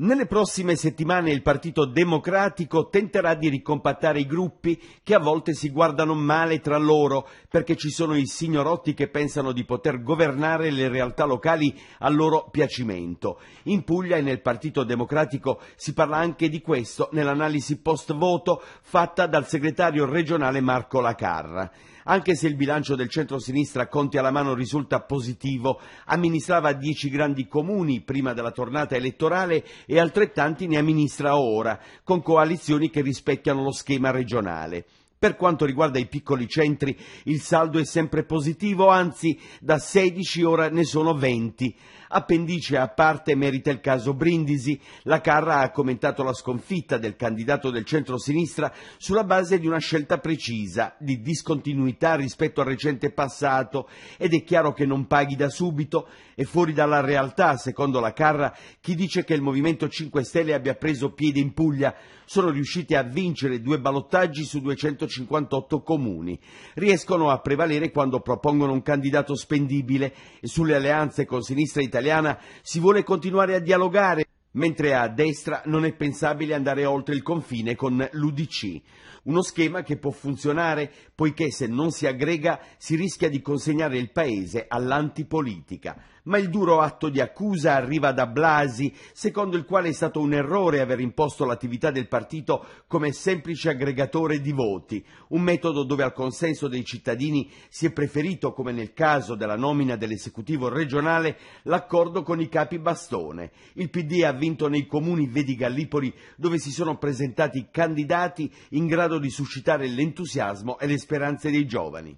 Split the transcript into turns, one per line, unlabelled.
Nelle prossime settimane il Partito Democratico tenterà di ricompattare i gruppi che a volte si guardano male tra loro perché ci sono i signorotti che pensano di poter governare le realtà locali a loro piacimento. In Puglia e nel Partito Democratico si parla anche di questo nell'analisi post voto fatta dal segretario regionale Marco Lacarra. Anche se il bilancio del centro-sinistra Conti alla mano risulta positivo, amministrava dieci grandi comuni prima della tornata elettorale e altrettanti ne amministra ora, con coalizioni che rispecchiano lo schema regionale. Per quanto riguarda i piccoli centri, il saldo è sempre positivo, anzi da 16 ora ne sono 20. Appendice a parte merita il caso Brindisi. La Carra ha commentato la sconfitta del candidato del centro-sinistra sulla base di una scelta precisa, di discontinuità rispetto al recente passato ed è chiaro che non paghi da subito e fuori dalla realtà, secondo la Carra, chi dice che il Movimento 5 Stelle abbia preso piede in Puglia. Sono riusciti a vincere due ballottaggi su 258 comuni. Riescono a prevalere quando propongono un candidato spendibile e sulle alleanze con sinistra italiana italiana si vuole continuare a dialogare mentre a destra non è pensabile andare oltre il confine con l'UDC, uno schema che può funzionare poiché se non si aggrega si rischia di consegnare il Paese all'antipolitica. Ma il duro atto di accusa arriva da Blasi, secondo il quale è stato un errore aver imposto l'attività del partito come semplice aggregatore di voti, un metodo dove al consenso dei cittadini si è preferito, come nel caso della nomina dell'esecutivo regionale, l'accordo con i capi bastone. Il PD ha vinto nei comuni Vedi Gallipoli dove si sono presentati candidati in grado di suscitare l'entusiasmo e le speranze dei giovani.